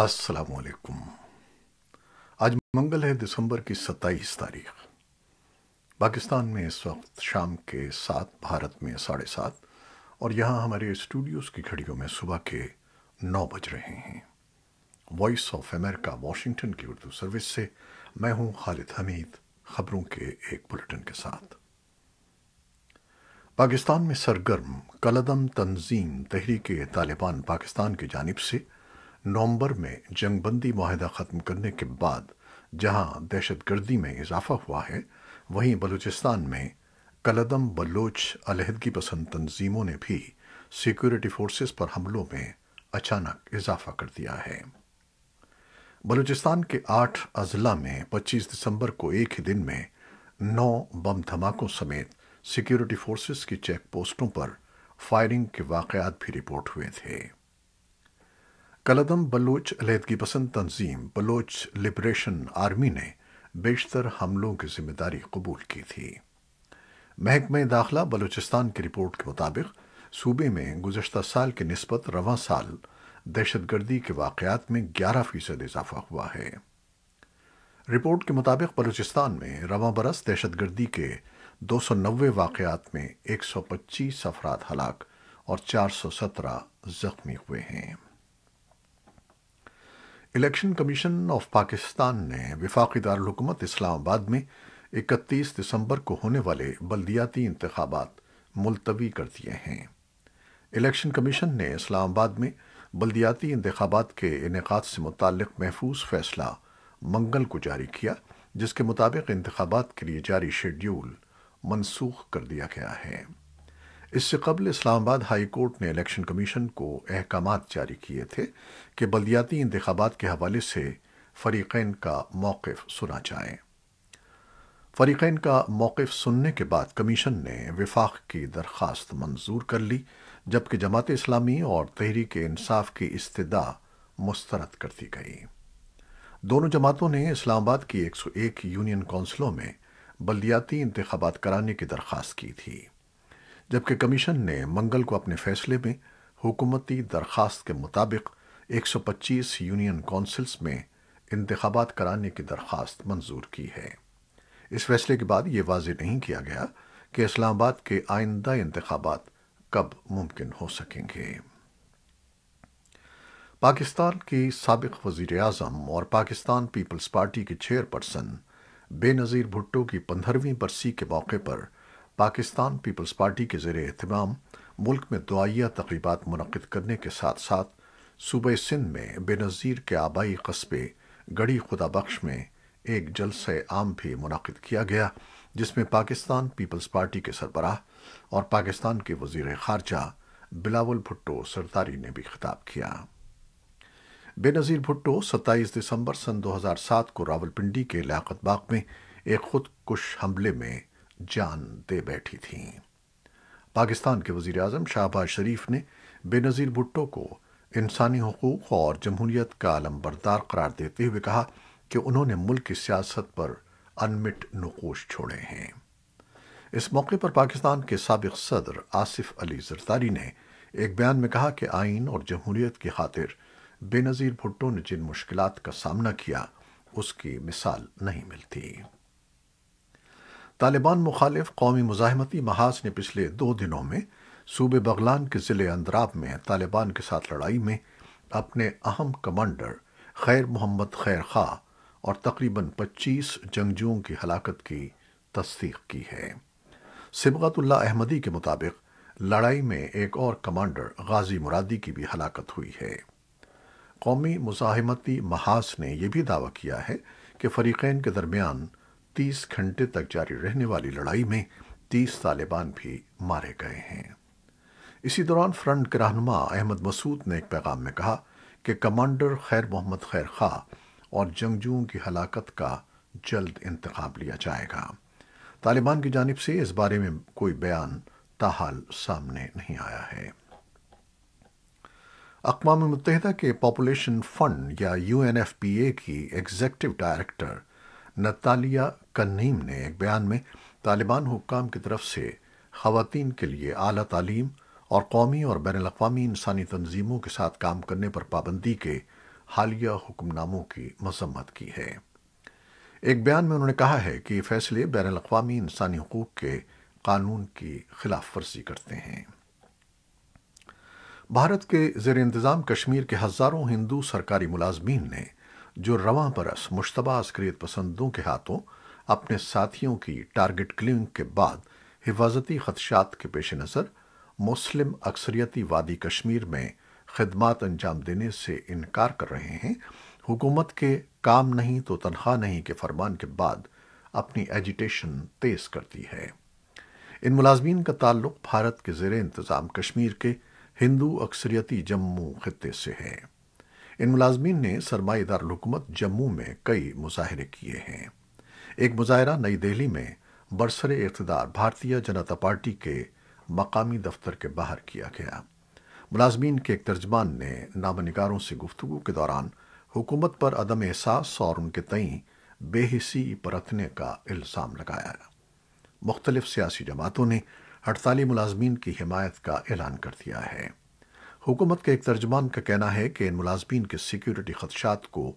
असलकुम आज मंगल है दिसंबर की सत्ताईस तारीख पाकिस्तान में इस वक्त शाम के सात भारत में साढ़े सात और यहाँ हमारे स्टूडियोज़ की घड़ियों में सुबह के नौ बज रहे हैं वॉइस ऑफ अमेरिका वॉशिंगटन की उर्दू सर्विस से मैं हूँ खालिद हमीद खबरों के एक बुलेटिन के साथ पाकिस्तान में सरगर्म कलदम तंजीम तहरीक तालिबान पाकिस्तान की जानब से नवंबर में जंगबंदी माहिदा ख़त्म करने के बाद जहां दहशतगर्दी में इजाफा हुआ है वहीं बलूचिस्तान में कलदम बलोच अलहदगी पसंद तंजीमों ने भी सिक्योरिटी फोर्सेस पर हमलों में अचानक इजाफा कर दिया है बलूचिस्तान के आठ अजला में 25 दिसंबर को एक ही दिन में नौ बम धमाकों समेत सिक्योरिटी फोर्सेस की चेक पोस्टों पर फायरिंग के वाकयात भी रिपोर्ट हुए थे कलदम बलोच अलीहदगी पसंद तंजीम बलोच लिबरेशन आर्मी ने बेशतर हमलों की जिम्मेदारी कबूल की थी महकमे दाखिला बलूचिस्तान की रिपोर्ट के मुताबिक सूबे में गुजशत साल की नस्बत रवां साल दहशतगर्दी के वाकयात में 11 फीसद इजाफा हुआ है रिपोर्ट के मुताबिक बलूचिस्तान में रवा बरस दहशतगर्दी के दो सौ नबे वाकयात में एक सौ पच्चीस अफराद हलाक और चार सौ सत्रह जख्मी हुए हैं इलेक्शन कमीशन ऑफ पाकिस्तान ने विफाकी दारकूमत इस्लामाबाद में 31 दिसंबर को होने वाले बल्दियाती इंतबात मुलतवी कर दिए हैं इलेक्शन कमीशन ने इस्लामाबाद में बल्दियाती इंतबात के इनका से मुतक महफूज फैसला मंगल को जारी किया जिसके मुताबिक इंतबात के लिए जारी शेड्यूल मनसूख कर दिया गया है इससे कबल इस्लामाबाद हाई कोर्ट ने इलेक्शन कमीशन को अहकाम जारी किए थे कि बलदियाती इंतबात के हवाले से फ़रीक़ैन का मौकफ सुना जाए फ़रीक़ैन का मौकफ सुनने के बाद कमीशन ने विफाक की दरख्वास्त मंजूर कर ली जबकि जमात इस्लामी और तहरीक इंसाफ की इस्तदा मुस्तरद कर दी गई दोनों जमातों ने इस्लामाबाद की 101 यूनियन कौंसलों में बलदियाती इंतबात कराने की दरख्वास्त की थी जबकि कमीशन ने मंगल को अपने फैसले में हुकूमती दरखास्त के मुताबिक 125 यूनियन काउंसिल्स में इंतबात कराने की दरखास्त मंजूर की है इस फैसले के बाद ये वाज नहीं किया गया कि इस्लामाबाद के आइंदा इंतबात कब मुमकिन हो सकेंगे पाकिस्तान की सबक वजीर अजम और पाकिस्तान पीपल्स पार्टी के चेयरपर्सन बेनज़ीर भुट्टो की पंद्रहवीं बरसी के मौके पर पाकिस्तान पीपल्स पार्टी के ज़ेर अहतमाम मुल्क में दुआया तकरीबा मनद करने के साथ साथ सूबे सिंध में बेनज़ीर के आबाई कस्बे गढ़ी खुदाबख्श में एक जलस आम भी मुनद किया गया जिसमें पाकिस्तान पीपल्स पार्टी के सरबराह और पाकिस्तान के वजीर खारजा बिलावल भुट्टो सरदारी ने भी खिताब किया बेनज़ीर भुट्टो 27 दिसंबर सन 2007 को रावलपिंडी के लियाकत बाग में एक खुदकुश हमले में जान दे बैठी थीं पाकिस्तान के वजीर अजम शाहबाज शरीफ ने बेनज़ीर भुट्टो को इंसानी हकूक़ और जमहूरियत का आलम बरदार करार देते हुए कहा कि उन्होंने मुल्क की सियासत पर अनमिट नकोश छोड़े हैं इस मौके पर पाकिस्तान के सबक सदर आसिफ अली जरदारी ने एक बयान में कहा कि आइन और जमहूरियत की खातिर बेनज़ीर भुट्टो ने जिन मुश्किल का सामना किया उसकी मिसाल नहीं मिलती तालिबान मुखालिफ कौमी मुजाहमती महाज ने पिछले दो दिनों में सूबे बगलान के ज़िले अंदराब में तालिबान के साथ लड़ाई में अपने अहम कमांडर खैर मोहम्मद खैर खा और तकरीबन 25 जंगजुओं की हलाकत की तस्दीक की है सिबगतुल्ला अहमदी के मुताबिक लड़ाई में एक और कमांडर गाजी मुरादी की भी हलाकत हुई है कौमी मुजाहमती महाज ने यह भी दावा किया है कि फ़रीक़ैन के दरमियान तीस घंटे तक जारी रहने वाली लड़ाई में तीस तालिबान भी मारे गए हैं इसी दौरान फ्रंट के रहनुमा अहमद मसूद ने एक पैगाम में कहा कि कमांडर खैर मोहम्मद खैर खा और जंगजुओं की हलाकत का जल्द इंतखब लिया जाएगा तालिबान की जानब से इस बारे में कोई बयान ताहाल सामने नहीं आया है अकवा मुतहदा के पॉपुलेशन फंड या यू की एग्जेक्टिव डायरेक्टर नतालिया कन्नीम ने एक बयान में तालिबान हुकाम की तरफ से खातन के लिए आला तालीम और कौमी और बैन अवी इंसानी तनजीमों के साथ काम करने पर पाबंदी के हालिया हुक्मनामों की मजम्मत की है एक बयान में उन्होंने कहा है कि ये फैसले बैन अवी इंसानी हकूक के कानून की खिलाफ वर्जी करते हैं भारत के जेर इंतज़ाम कश्मीर के हज़ारों हिंदू सरकारी मुलाजमीन ने जो रवा परस मुश्तबा अस्करियत पसंदों के हाथों अपने साथियों की टारगेट क्लिंग के बाद हिफाजती खदशात के पेश नज़र मुस्लिम अक्सरियती वादी कश्मीर में खदमात अंजाम देने से इनकार कर रहे हैं हुकूमत के काम नहीं तो तनख्वाह नहीं के फरमान के बाद अपनी एजिटेशन तेज करती है इन मुलाजमीन का ताल्लुक भारत के ज़ेर इंतज़ाम कश्मीर के हिंदू अक्सरियती जम्मू खत्े से है इन मुलाजमीन ने सरमाएदार हुकूमत जम्मू में कई मुजाहरे किए हैं एक मुजाहरा नई दिल्ली में बरसर इकतदार भारतीय जनता पार्टी के मकामी दफ्तर के बाहर किया गया मुलाजमीन के एक तर्जमान ने नामनगारों से गुफ्तु के दौरान हुकूमत पर अदम एहसास और उनके तई बेहिसी परतने का इल्ज़ाम लगाया मुख्तलिफ सियासी जमातों ने हड़ताली मुलाजमीन की हिमायत का ऐलान कर दिया है हुकूमत के एक तर्जमान का कहना है कि इन मुलाजमीन के सिक्योरिटी खदशात को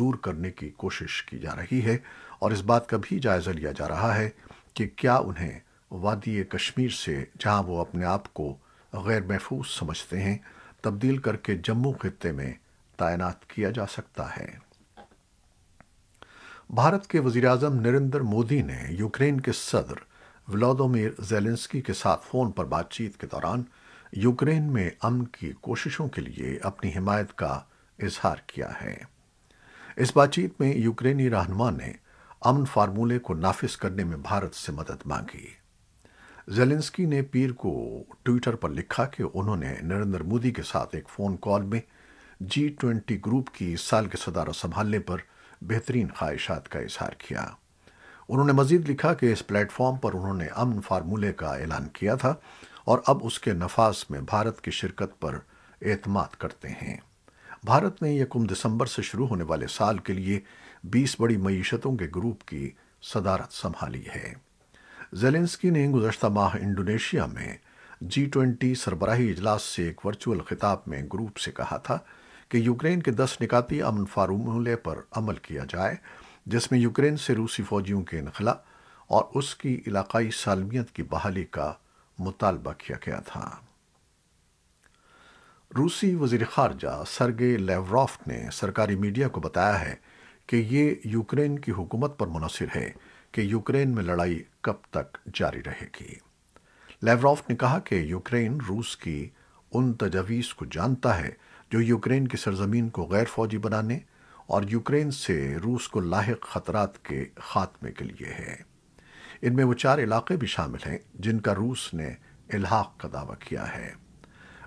दूर करने की कोशिश की जा रही है और इस बात का भी जायज़ा लिया जा रहा है कि क्या उन्हें वादी कश्मीर से जहां वो अपने आप को गैर महफूज समझते हैं तब्दील करके जम्मू खत्े में तैनात किया जा सकता है भारत के वजीर अजम नरेंद्र मोदी ने यूक्रेन के सदर व्लादोमिर जेलेंस्की के साथ फ़ोन पर बातचीत के दौरान यूक्रेन में अमन की कोशिशों के लिए अपनी हिमायत का इजहार किया है इस बातचीत में यूक्रेनी रहनुमा ने अमन फार्मूले को नाफिज करने में भारत से मदद मांगी जेलेंस्की ने पीर को ट्विटर पर लिखा कि उन्होंने नरेंद्र मोदी के साथ एक फोन कॉल में जी ट्वेंटी ग्रुप की इस साल के सदारत संभालने पर बेहतरीन ख्वाहिशात का इजहार किया उन्होंने मजीद लिखा कि इस प्लेटफॉर्म पर उन्होंने अमन फार्मूले का ऐलान किया था और अब उसके नफाज में भारत की शिरकत पर एतमाद करते हैं भारत ने यकुम दिसंबर से शुरू होने वाले साल के लिए 20 बड़ी मीशतों के ग्रुप की सदारत संभाली है जेलेंस्की ने गुजशत माह इंडोनेशिया में जी ट्वेंटी सरबराही इजलास से एक वर्चुअल खिताब में ग्रुप से कहा था कि यूक्रेन के दस निकाती अमन फार्मूले पर अमल किया जाए जिसमें यूक्रेन से रूसी फौजियों के इनखला और उसकी इलाकई सालमियत की बहाली का मुतालबा किया गया था रूसी वजीर खारजा सरगे लेवरॉफ ने सरकारी मीडिया को बताया है कि ये यूक्रेन की हुकूमत पर मुनसर है कि यूक्रेन में लड़ाई कब तक जारी रहेगी लेवरॉफ ने कहा कि यूक्रेन रूस की उन तजावीज़ को जानता है जो यूक्रेन की सरजमीन को गैर फौजी बनाने और यूक्रेन से रूस को लाक खतरात के खात्मे के लिए है इनमें वो चार इलाके भी शामिल हैं जिनका रूस ने इलाहाक का दावा किया है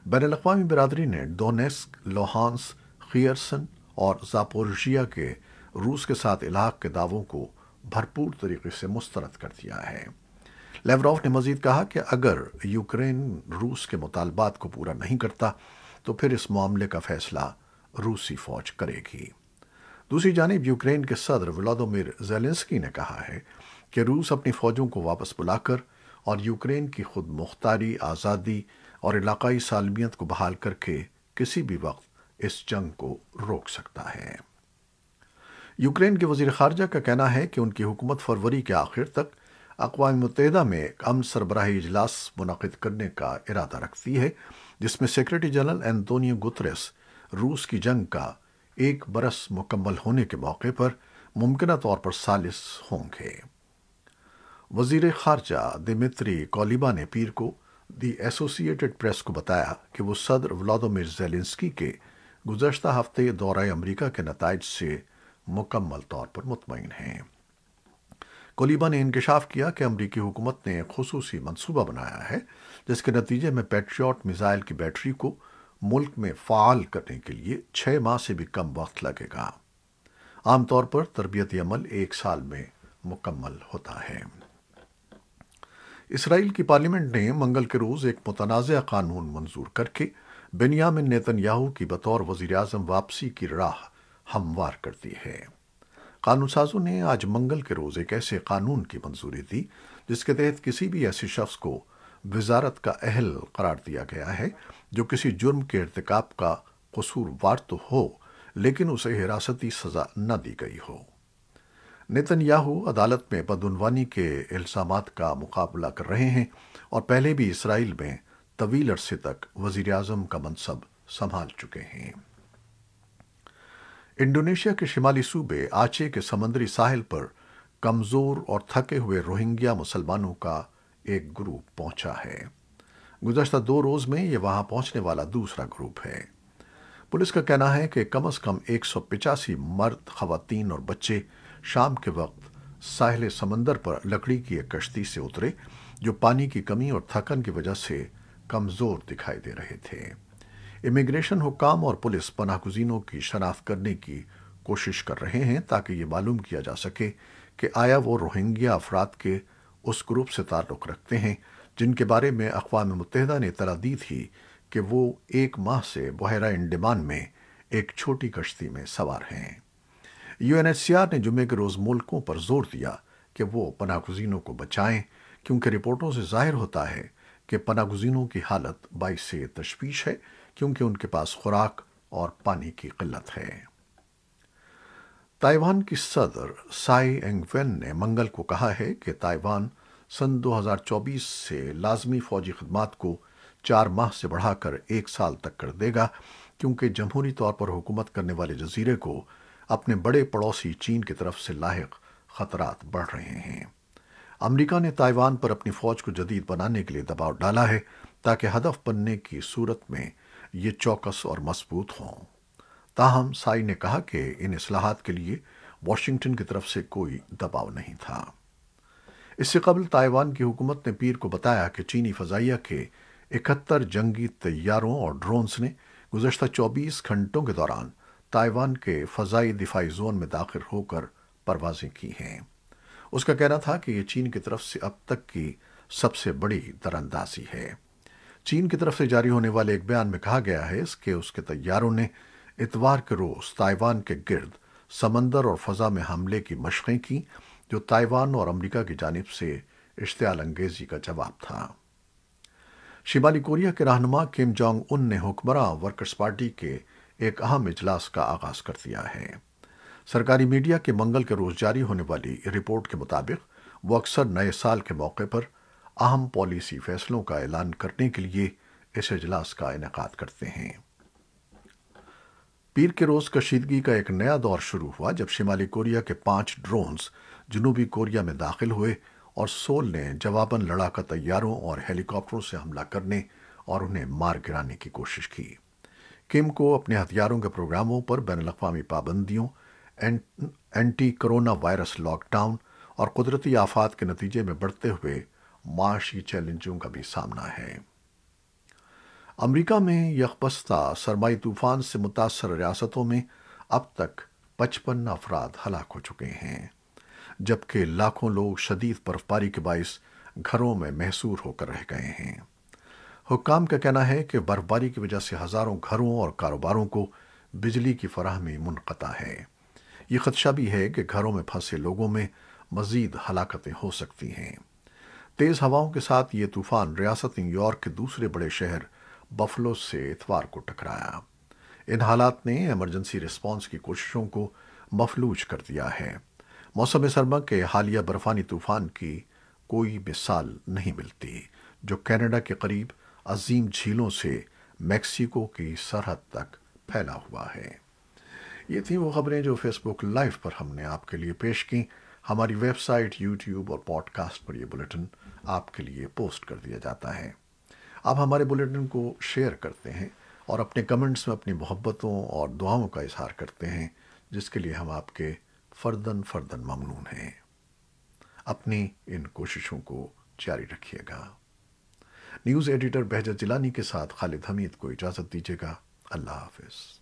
बैन अवी बरदरी ने डोनेस्क लोहानस खियरसन और जापोरशिया के रूस के साथ इलाक के दावों को भरपूर तरीके से मुस्तरद कर दिया है लेवरॉफ ने मजीद कहा कि अगर यूक्रेन रूस के मुतालबात को पूरा नहीं करता तो फिर इस मामले का फैसला रूसी फौज करेगी दूसरी जानब यूक्रेन के सदर व्लादोमिर जेलेंस्की ने कहा है कि रूस अपनी फ़ौजों को वापस बुलाकर और यूक्रेन की खुद मुख्तारी आज़ादी और इलाकाई सालमियत को बहाल करके किसी भी वक्त इस जंग को रोक सकता है यूक्रेन के वजीर खारजा का कहना है कि उनकी हुकूमत फरवरी के आखिर तक अकवा मुतहदा में अम सरबराही इजलास मुनद करने का इरादा रखती है जिसमें सेक्रेटरी जनरल एंतोनियो गुतरस रूस की जंग का एक बरस मुकम्मल होने के मौके पर मुमकिन तौर पर सालिस होंगे वजीर खारजा दिमित्री कोलिबा ने पीर को दी एसोसिएटेड प्रेस को बताया कि वो सदर व्लादिमिर जेलेंस्की के गुजशत हफ्ते दौरा अमरीका के नतज से मुकम्मल तौर पर मुतमिन हैं कोलिबा ने इंकशाफ किया कि अमरीकी हुकूमत ने एक खसूसी मनसूबा बनाया है जिसके नतीजे में पेट्रियाट मिज़ाइल की बैटरी को मुल्क में फ़ाल करने के लिए छः माह से भी कम वक्त लगेगा आमतौर पर तरबियती अमल एक साल में मुकम्मल होता है इसराइल की पार्लियामेंट ने मंगल के रोज़ एक मुतनाज़ कानून मंजूर करके बेनियामिन नेतन्याहू की बतौर वजीर अजम वापसी की राह हमवार कर दी है कानून साजों ने आज मंगल के रोज़ एक ऐसे कानून की मंजूरी दी जिसके तहत किसी भी ऐसे शख्स को वजारत का अहल करार दिया गया है जो किसी जुर्म के irtikab का कसूरवार तो हो लेकिन उसे हिरासती सज़ा न दी गई हो नितनयाहू अदालत में बदनवानी के इल्ज़ाम का मुकाबला कर रहे हैं और पहले भी इसराइल में तवील अरसे तक वजीर अजम का मनसब संभाल चुके हैं इंडोनेशिया के शिमाली सूबे आचे के समंदरी साहिल पर कमज़ोर और थके हुए रोहिंग्या मुसलमानों का एक ग्रुप पहुंचा है गुजशत दो रोज़ में यह वहां पहुंचने वाला दूसरा ग्रुप है पुलिस का कहना है कि कम अज़ कम एक मर्द खातन और बच्चे शाम के वक्त साहिल समंदर पर लकड़ी की एक कश्ती से उतरे जो पानी की कमी और थकन की वजह से कमज़ोर दिखाई दे रहे थे इमिग्रेशन हुकाम और पुलिस पनाहगुजीनों की शनाख्त करने की कोशिश कर रहे हैं ताकि ये मालूम किया जा सके कि आया वो रोहिंग्या अफराद के उस ग्रुप से ताल्लुक़ रखते हैं जिनके बारे में अकवा मुतहदा ने इतला दी थी कि वो एक माह से बहरा इंडमान में एक छोटी कश्ती में सवार हैं यूएनएचसीआर ने जुमे के रोज़ मुल्कों पर जोर दिया कि वो पनागुजीनों को बचाएं क्योंकि रिपोर्टों से जाहिर होता है कि पनागुजीनों की हालत बाईस से तशवीश है क्योंकि उनके पास खुराक और पानी की किल्लत है ताइवान की सदर साई एंगवेन ने मंगल को कहा है कि ताइवान सन 2024 से लाजमी फौजी खदमात को चार माह से बढ़ाकर एक साल तक कर देगा क्योंकि जमहूरी तौर पर हुकूमत करने वाले जजीरे को अपने बड़े पड़ोसी चीन की तरफ से लाक खतरात बढ़ रहे हैं अमरीका ने ताइवान पर अपनी फौज को जदीद बनाने के लिए दबाव डाला है ताकि हदफ बनने की सूरत में ये चौकस और मजबूत हों ताहम साई ने कहा कि इन असलाहत के लिए वॉशिंगटन की तरफ से कोई दबाव नहीं था इससे कबल ताइवान की हुकूमत ने पीर को बताया कि चीनी फजाइया के इकहत्तर जंगी तैयारों और ड्रोन्स ने गुजशत 24 घंटों के दौरान ताइवान के फ़जाई दिफाई जोन में दाखिल होकर परवाजें की हैं उसका कहना था कि यह चीन की तरफ से अब तक की सबसे बड़ी दरअंदाजी है चीन की तरफ से जारी होने वाले एक बयान में कहा गया है कि उसके तैयारों ने इतवार के रोज ताइवान के गिर्द समंदर और फजा में हमले की मशक़ें की जो ताइवान और अमरीका की जानब से इश्तियाल अंगेजी का जवाब था शिमाली कोरिया के रहनमा किम जोंग उन ने हुक्मरां वर्कर्स पार्टी के एक अहम इजलास का आगाज कर दिया है सरकारी मीडिया के मंगल के रोज जारी होने वाली रिपोर्ट के मुताबिक वो अक्सर नए साल के मौके पर अहम पॉलिसी फैसलों का ऐलान करने के लिए इस अजलास का इनका करते हैं पीर के रोज कशीदगी का एक नया दौर शुरू हुआ जब शिमाली कोरिया के पांच ड्रोन्स जनूबी कोरिया में दाखिल हुए और सोल ने जवाबन लड़ाका तैयारों और हेलीकॉप्टरों से हमला करने और उन्हें मार गिराने की कोशिश की किम को अपने हथियारों के प्रोग्रामों पर बैन अवी पाबंदियों एंटी कोरोना वायरस लॉकडाउन और कुदरती आफात के नतीजे में बढ़ते हुए माशी चैलेंजों का भी सामना है अमेरिका में यकबस्ता सरमाई तूफान से मुतासर रियासतों में अब तक पचपन अफराद हलाक हो चुके हैं जबकि लाखों लोग शदीद बर्फबारी के बायस घरों में महसूर होकर रह गए हैं हुकाम का कहना है कि बर्फबारी की वजह से हज़ारों घरों और कारोबारों को बिजली की फराहमी मुनक़ता है ये खदशा भी है कि घरों में फंसे लोगों में मज़ीद हलाकतें हो सकती हैं तेज़ हवाओं के साथ ये तूफ़ान रियासत न्यूयॉर्क के दूसरे बड़े शहर बफलो से इतवार को टकराया इन हालात ने इमरजेंसी रिस्पांस की कोशिशों को मफलूज कर दिया है मौसम सरमा के हालिया बर्फानी तूफ़ान की कोई मिसाल नहीं मिलती जो कैनेडा के करीब अजीम झीलों से मैक्सिको की सरहद तक फैला हुआ है ये थी वो खबरें जो फेसबुक लाइव पर हमने आपके लिए पेश की हमारी वेबसाइट यूट्यूब और पॉडकास्ट पर यह बुलेटिन आपके लिए पोस्ट कर दिया जाता है आप हमारे बुलेटिन को शेयर करते हैं और अपने कमेंट्स में अपनी मोहब्बतों और दुआओं का इजहार करते हैं जिसके लिए हम आपके फर्दन फर्दन ममनून हैं अपनी इन कोशिशों को जारी रखिएगा न्यूज़ एडिटर बहजत जिलानी के साथ खालिद हमीद को इजाज़त दीजिएगा अल्लाह हाफिज़